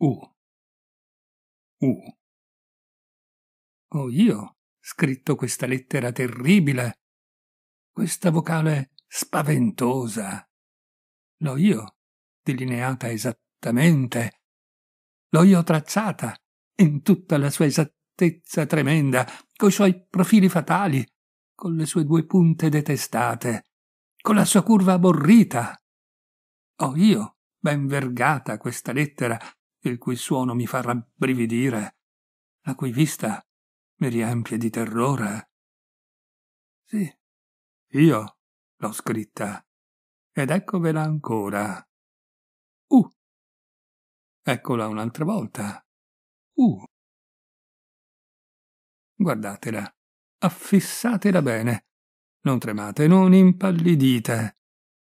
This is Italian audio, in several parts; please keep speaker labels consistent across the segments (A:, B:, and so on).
A: U. U. Oh, ho io scritto questa lettera terribile, questa vocale spaventosa. L'ho io
B: delineata esattamente, l'ho io tracciata in tutta la sua esattezza tremenda, coi suoi profili fatali, con le sue due punte detestate, con la sua curva aborrita. Ho io ben vergata questa lettera, il cui suono mi fa rabbrividire,
A: la cui vista mi riempie di terrore. Sì, io l'ho scritta, ed eccovela ancora. Uh! Eccola un'altra volta. Uh! Guardatela, affissatela bene.
B: Non tremate, non impallidite.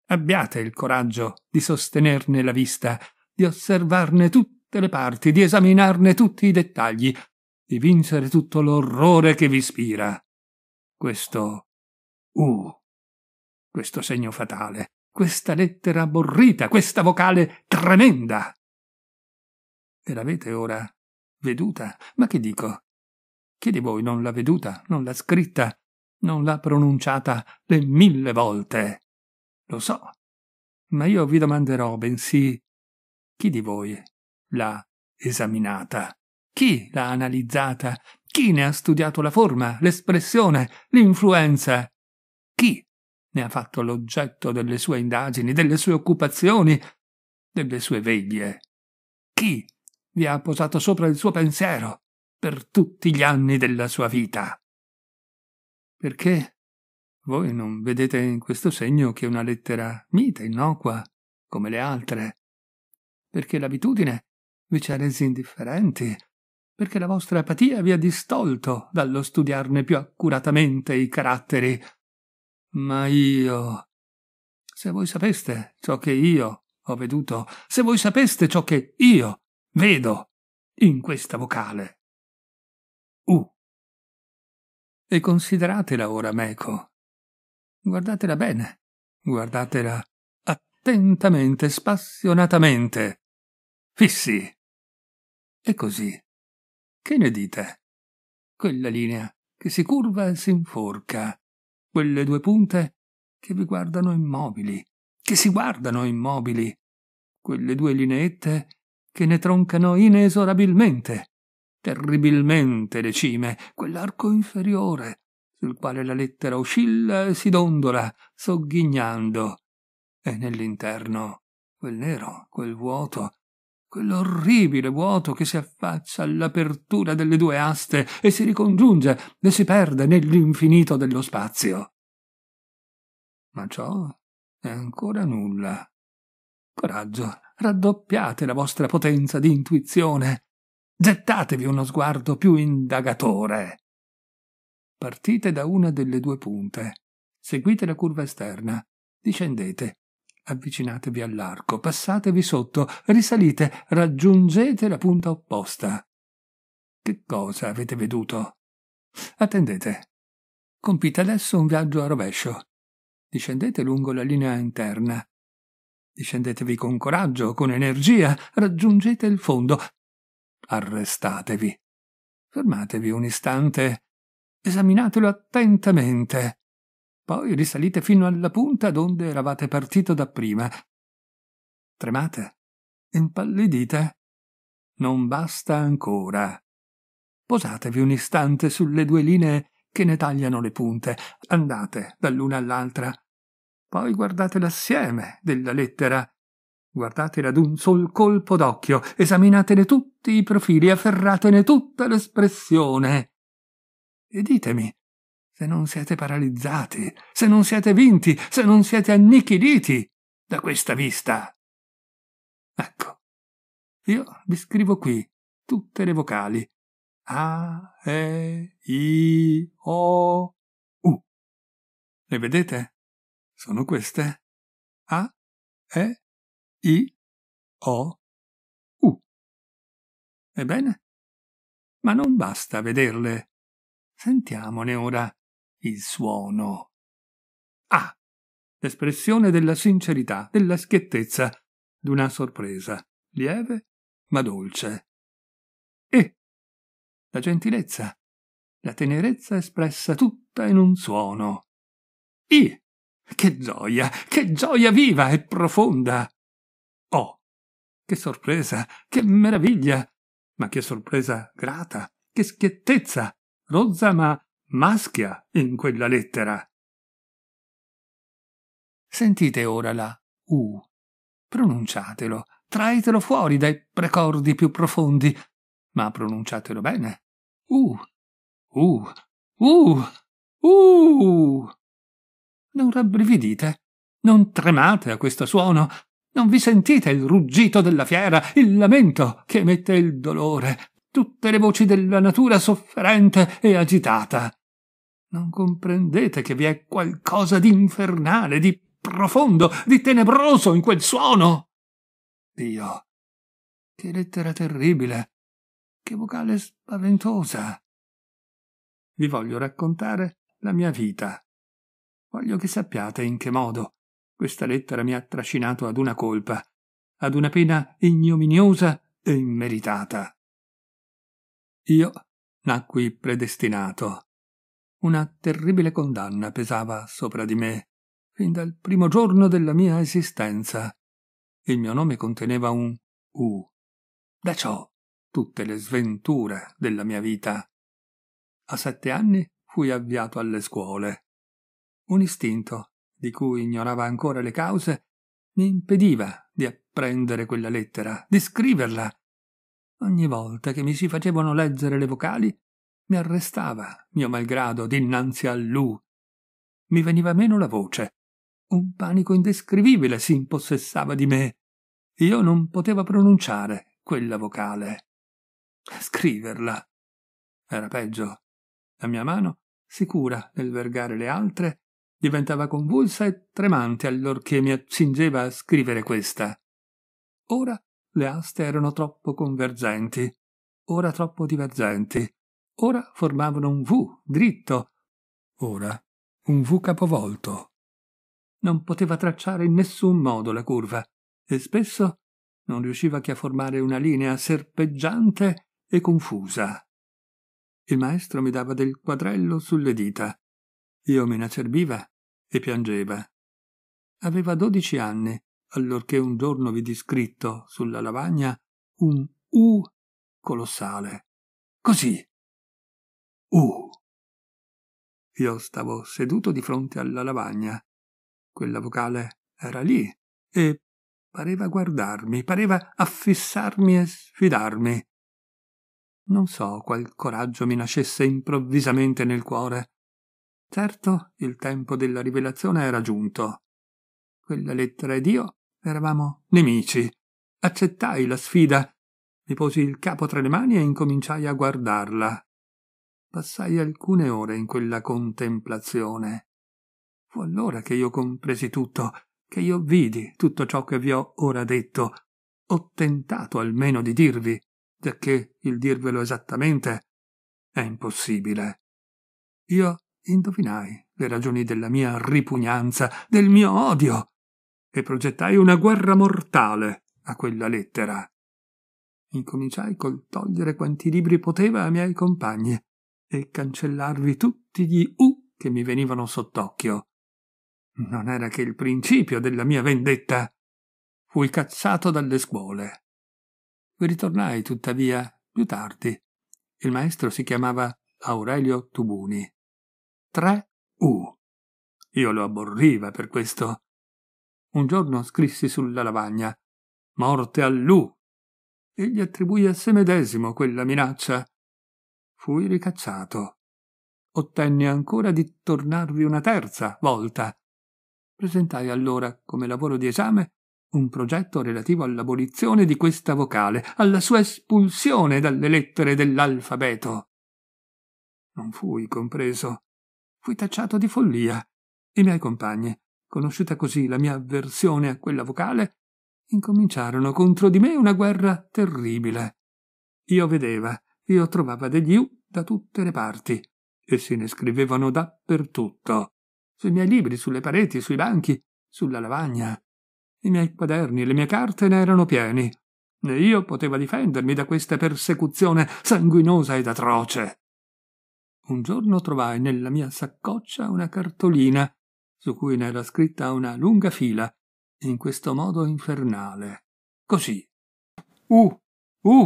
B: Abbiate il coraggio di sostenerne la vista, di osservarne tutti le parti, di esaminarne tutti i dettagli, di vincere tutto l'orrore che vi ispira. Questo U, uh, questo segno fatale, questa lettera aborrita, questa vocale tremenda. E l'avete ora veduta? Ma che dico? Chi di voi non l'ha veduta, non l'ha scritta, non l'ha pronunciata le mille volte? Lo so. Ma io vi domanderò, bensì, chi di voi l'ha esaminata? Chi l'ha analizzata? Chi ne ha studiato la forma, l'espressione, l'influenza? Chi ne ha fatto l'oggetto delle sue indagini, delle sue occupazioni, delle sue veglie? Chi vi ha posato sopra il suo pensiero per tutti gli anni della sua vita? Perché voi non vedete in questo segno che una lettera mite, innocua, come le altre, perché l'abitudine vi ci ha resi indifferenti, perché la vostra apatia vi ha distolto dallo studiarne più accuratamente i caratteri. Ma io. Se voi sapeste ciò che io ho veduto, se voi sapeste ciò che io vedo in questa vocale.
A: U. E consideratela ora, meco. Guardatela bene, guardatela attentamente, spassionatamente. Fissi è così. Che ne dite? Quella linea che si curva e si inforca, quelle
B: due punte che vi guardano immobili, che si guardano immobili, quelle due lineette che ne troncano inesorabilmente, terribilmente le cime, quell'arco inferiore sul quale la lettera oscilla e si dondola, sogghignando, e nell'interno quel nero, quel vuoto, quell'orribile vuoto che si affaccia all'apertura delle due aste e si ricongiunge e si perde nell'infinito dello spazio. Ma ciò è ancora nulla. Coraggio, raddoppiate la vostra potenza di intuizione. Gettatevi uno sguardo più indagatore. Partite da una delle due punte, seguite la curva esterna, discendete Avvicinatevi all'arco, passatevi sotto, risalite, raggiungete la punta opposta. Che cosa avete veduto? Attendete. Compite adesso un viaggio a rovescio. Discendete lungo la linea interna. Discendetevi con coraggio, con energia, raggiungete il fondo. Arrestatevi. Fermatevi un istante. Esaminatelo attentamente. Poi risalite fino alla punta donde eravate partito dapprima. Tremate, impallidite. Non basta ancora. Posatevi un istante sulle due linee che ne tagliano le punte, andate dall'una all'altra. Poi guardate l'assieme della lettera Guardatela ad un sol colpo d'occhio, esaminatene tutti i profili, afferratene tutta l'espressione. E ditemi, se non siete paralizzati, se non siete vinti, se non siete annichiliti da questa vista.
A: Ecco, io vi scrivo qui tutte le vocali. A, E, I, O, U. Le vedete? Sono queste. A, E, I, O, U. Ebbene? Ma non basta vederle. Sentiamone ora il suono.
B: Ah! L'espressione della sincerità, della schiettezza, d'una sorpresa, lieve ma dolce. E la gentilezza, la tenerezza espressa tutta in un suono. I! Che gioia, che gioia viva e profonda! O. Che sorpresa, che meraviglia! Ma che sorpresa grata, che schiettezza, rozza ma maschia in quella lettera. Sentite ora la U. Pronunciatelo, traetelo fuori dai precordi più profondi, ma pronunciatelo bene.
A: U. U. U. U.
B: Non rabbrividite, non tremate a questo suono, non vi sentite il ruggito della fiera, il lamento che emette il dolore, tutte le voci della natura sofferente e agitata. Non comprendete che vi è qualcosa di infernale, di profondo, di tenebroso in quel suono?
A: Dio, che lettera terribile, che vocale spaventosa. Vi voglio raccontare la mia vita.
B: Voglio che sappiate in che modo questa lettera mi ha trascinato ad una colpa, ad una pena ignominiosa e immeritata. Io nacqui predestinato, una terribile condanna pesava sopra di me, fin dal primo giorno della mia esistenza. Il mio nome conteneva un U. Da ciò tutte le sventure della mia vita. A sette anni fui avviato alle scuole. Un istinto, di cui ignorava ancora le cause, mi impediva di apprendere quella lettera, di scriverla. Ogni volta che mi si facevano leggere le vocali, mi arrestava, mio malgrado, dinanzi a lui. Mi veniva meno la voce. Un panico indescrivibile si impossessava di me. Io non potevo pronunciare quella vocale. Scriverla. Era peggio. La mia mano, sicura nel vergare le altre, diventava convulsa e tremante allorché mi accingeva a scrivere questa. Ora le aste erano troppo convergenti, ora troppo divergenti, Ora formavano un V dritto, ora un V capovolto. Non poteva tracciare in nessun modo la curva e spesso non riusciva che a formare una linea serpeggiante e confusa. Il maestro mi dava del quadrello sulle dita. Io me ne acerbiva e piangeva. Aveva dodici anni allorché un giorno vidi
A: scritto sulla lavagna un U colossale. Così, Uh! Io stavo seduto di fronte alla lavagna. Quella vocale era lì e pareva guardarmi,
B: pareva affissarmi e sfidarmi. Non so qual coraggio mi nascesse improvvisamente nel cuore. Certo, il tempo della rivelazione era giunto. Quella lettera ed io eravamo nemici. Accettai la sfida, mi posi il capo tra le mani e incominciai a guardarla. Passai alcune ore in quella contemplazione. Fu allora che io compresi tutto, che io vidi tutto ciò che vi ho ora detto. Ho tentato almeno di dirvi, giacché il dirvelo esattamente è impossibile. Io indovinai le ragioni della mia ripugnanza, del mio odio, e progettai una guerra mortale a quella lettera. Incominciai col togliere quanti libri poteva ai miei compagni, e cancellarvi tutti gli U che mi venivano sott'occhio. Non era che il principio della mia vendetta. Fui cacciato dalle scuole. Ritornai tuttavia più tardi. Il maestro si chiamava Aurelio Tubuni. 3 U. Io lo aborriva per questo. Un giorno scrissi sulla lavagna Morte all'U e gli attribuì a se medesimo quella minaccia fui ricacciato. Ottenni ancora di tornarvi una terza volta. Presentai allora, come lavoro di esame, un progetto relativo all'abolizione di questa vocale, alla sua espulsione dalle lettere dell'alfabeto. Non fui compreso. Fui tacciato di follia. I miei compagni, conosciuta così la mia avversione a quella vocale, incominciarono contro di me una guerra terribile. Io vedeva io trovava degli U da tutte le parti e se ne scrivevano dappertutto, sui miei libri, sulle pareti, sui banchi, sulla lavagna. I miei quaderni, le mie carte ne erano pieni, e io potevo difendermi da questa persecuzione sanguinosa ed atroce. Un giorno trovai nella mia saccoccia una cartolina su cui ne era scritta una lunga fila, in questo modo infernale. Così.
A: U, uh, u,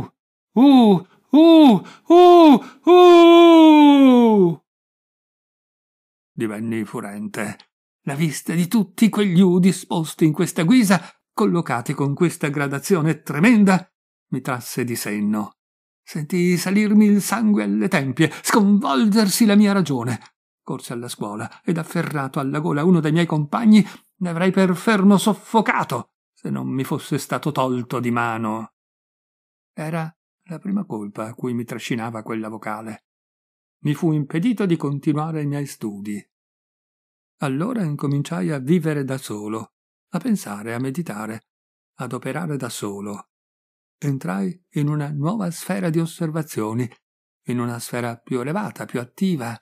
A: uh, u, uh, Uh, uh, uh!
B: Divenni furente. La vista di tutti quegli U disposti in questa guisa, collocati con questa gradazione tremenda, mi trasse di senno. Sentii salirmi il sangue alle tempie, sconvolgersi la mia ragione. Corsi alla scuola ed afferrato alla gola uno dei miei compagni, ne avrei per fermo soffocato se non mi fosse stato tolto di mano. Era la prima colpa a cui mi trascinava quella vocale. Mi fu impedito di continuare i miei studi. Allora incominciai a vivere da solo, a pensare, a meditare, ad operare da solo. Entrai in una nuova sfera di osservazioni, in una sfera più elevata, più attiva.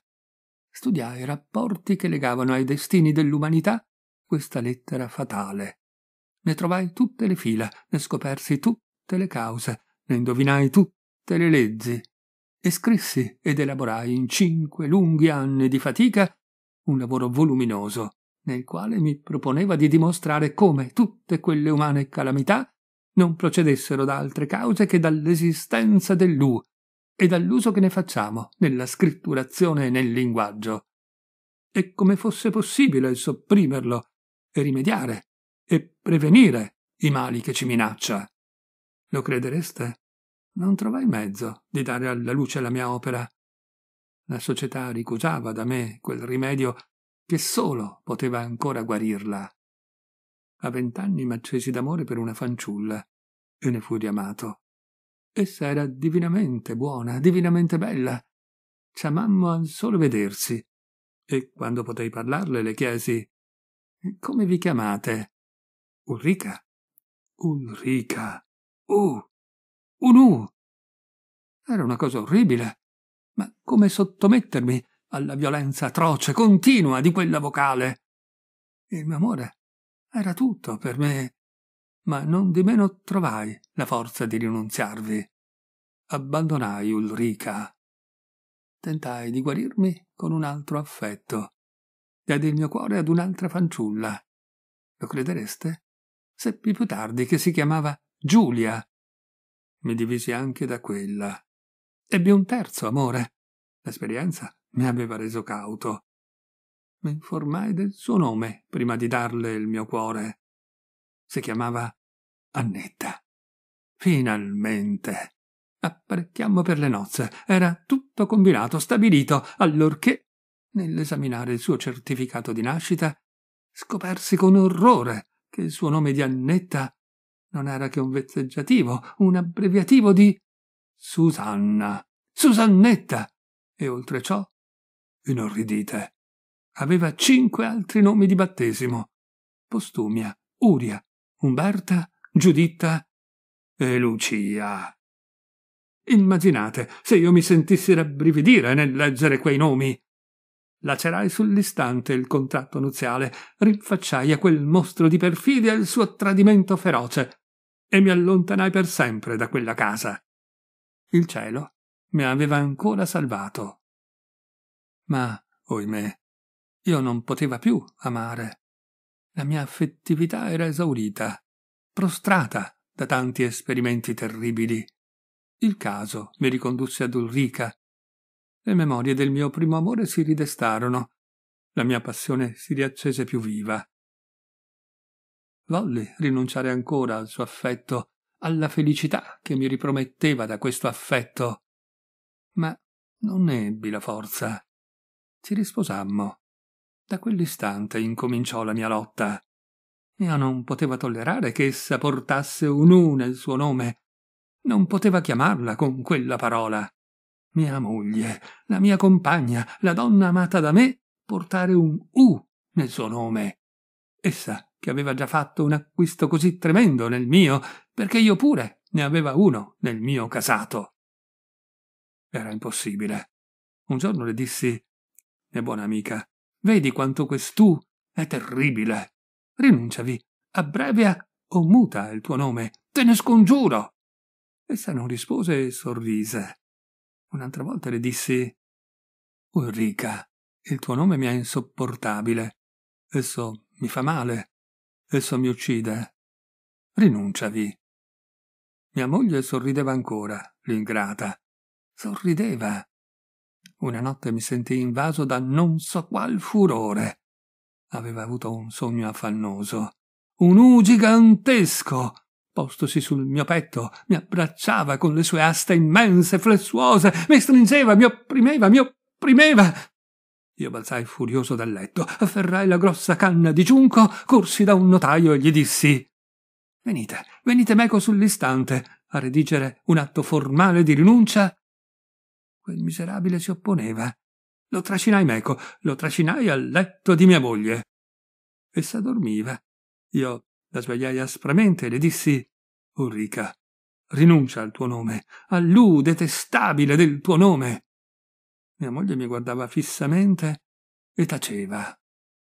B: Studiai i rapporti che legavano ai destini dell'umanità questa lettera fatale. Ne trovai tutte le fila, ne scopersi tutte le cause, ne indovinai tutte le leggi e scrissi ed elaborai in cinque lunghi anni di fatica un lavoro voluminoso nel quale mi proponeva di dimostrare come tutte quelle umane calamità non procedessero da altre cause che dall'esistenza dell'U e dall'uso che ne facciamo nella scritturazione e nel linguaggio, e come fosse possibile sopprimerlo e rimediare e prevenire i mali che ci minaccia. Lo credereste? Non trovai mezzo di dare alla luce la mia opera. La società ricusava da me quel rimedio che solo poteva ancora guarirla. A vent'anni m'accesi d'amore per una fanciulla e ne fui riamato. Essa era divinamente buona, divinamente bella. Ci amammo al solo vedersi e quando potei parlarle le chiesi
A: Come vi chiamate? Ulrica. Ulrica. Uh, Un U. Era una cosa orribile.
B: Ma come sottomettermi alla violenza atroce, continua di quella vocale? Il mio amore era tutto per me, ma non di meno trovai la forza di rinunziarvi. Abbandonai Ulrica. Tentai di guarirmi con un altro affetto. Diedi il mio cuore ad un'altra fanciulla. Lo credereste? Seppi più tardi che si chiamava Giulia. Mi divisi anche da quella. Ebbi un terzo amore. L'esperienza mi aveva reso cauto. Mi informai del suo nome prima di darle il mio cuore. Si chiamava Annetta. Finalmente. Apparecchiammo per le nozze. Era tutto combinato, stabilito, allorché, nell'esaminare il suo certificato di nascita, scopersi con orrore che il suo nome di Annetta non era che un vezzeggiativo, un abbreviativo di Susanna, Susannetta, e oltre ciò, inorridite, aveva cinque altri nomi di battesimo, Postumia, Uria, Umberta, Giuditta e Lucia. Immaginate se io mi sentissi rabbrividire nel leggere quei nomi. Lacerai sull'istante il contratto nuziale, rinfacciai a quel mostro di perfidia il suo tradimento feroce, e mi allontanai per sempre da quella casa. Il cielo mi aveva ancora salvato. Ma, oimè, io non poteva più amare. La mia affettività era esaurita, prostrata da tanti esperimenti terribili. Il caso mi ricondusse ad Ulrica. Le memorie del mio primo amore si ridestarono. La mia passione si riaccese più viva. Volle rinunciare ancora al suo affetto, alla felicità che mi riprometteva da questo affetto. Ma non ne ebbi la forza. Ci risposammo. Da quell'istante incominciò la mia lotta. Io non poteva tollerare che essa portasse un U nel suo nome. Non poteva chiamarla con quella parola. Mia moglie, la mia compagna, la donna amata da me, portare un U nel suo nome. Essa che aveva già fatto un acquisto così tremendo nel mio, perché io pure ne aveva uno nel mio casato. Era impossibile. Un giorno le dissi, mia buona amica, vedi quanto quest'u è terribile. Rinunciavi, abbrevia o muta il tuo nome, te ne scongiuro. Essa non rispose e sorrise. Un'altra volta le dissi, Ulrica, il tuo nome mi è insopportabile. Esso mi fa male esso mi uccide. Rinunciavi. Mia moglie sorrideva ancora, l'ingrata. Sorrideva. Una notte mi sentii invaso da non so qual furore. Aveva avuto un sogno affannoso. Un U gigantesco! Postosi sul mio petto, mi abbracciava con le sue aste immense, flessuose, mi stringeva, mi opprimeva, mi opprimeva. Io balzai furioso dal letto, afferrai la grossa canna di giunco, corsi da un notaio e gli dissi Venite, venite meco sull'istante a redigere un atto formale di rinuncia. Quel miserabile si opponeva. Lo trascinai meco, lo trascinai al letto di mia moglie. Essa dormiva. Io la svegliai aspramente e le dissi Ulrica, oh, rinuncia al tuo nome, all'u detestabile del tuo nome. Mia moglie mi guardava fissamente e taceva.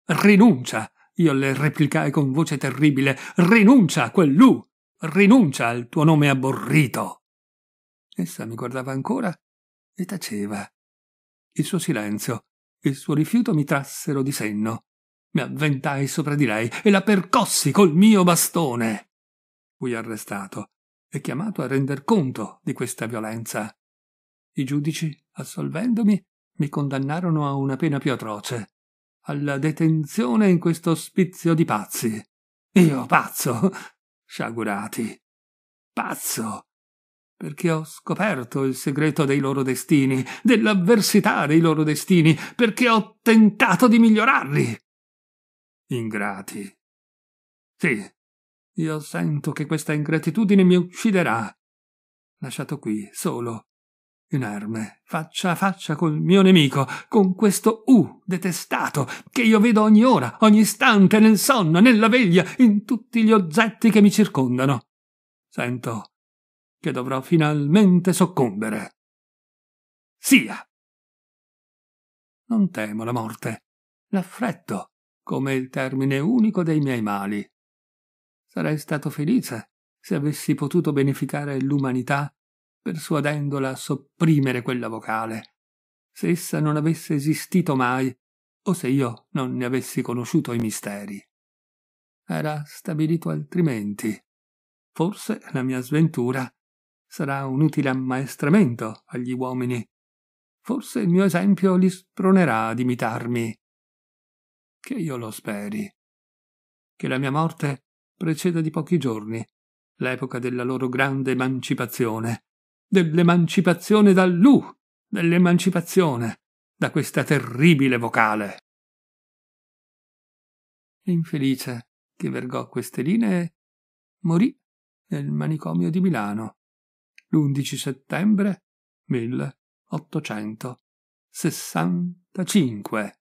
B: Rinuncia! Io le replicai con voce terribile. Rinuncia a quell'U! Rinuncia al tuo nome abborrito! Essa mi guardava ancora e taceva. Il suo silenzio, il suo rifiuto mi trassero di senno. Mi avventai sopra di lei e la percossi col mio bastone. Fui arrestato e chiamato a render conto di questa violenza. I giudici, assolvendomi, mi condannarono a una pena più atroce, alla detenzione in questo ospizio di pazzi. Io pazzo, sciagurati, pazzo, perché ho scoperto il segreto dei loro destini, dell'avversità dei loro destini, perché ho tentato di migliorarli. Ingrati. Sì, io sento che questa ingratitudine mi ucciderà. Lasciato qui, solo, Inerme, faccia a faccia col mio nemico, con questo U detestato, che io vedo ogni ora, ogni istante, nel sonno, nella veglia, in tutti gli oggetti che mi circondano.
A: Sento che dovrò finalmente soccombere. Sia! Non temo la morte, l'affretto, come
B: il termine unico dei miei mali. Sarei stato felice se avessi potuto beneficare l'umanità persuadendola a sopprimere quella vocale. Se essa non avesse esistito mai, o se io non ne avessi conosciuto i misteri. Era stabilito altrimenti. Forse la mia sventura sarà un utile ammaestramento agli uomini. Forse il mio esempio li spronerà ad imitarmi. Che io lo speri. Che la mia morte preceda di pochi giorni l'epoca della loro grande emancipazione dell'emancipazione da dall'U, dell'emancipazione da questa terribile vocale. L'infelice che vergò queste linee
A: morì nel manicomio di Milano l'11 settembre 1865.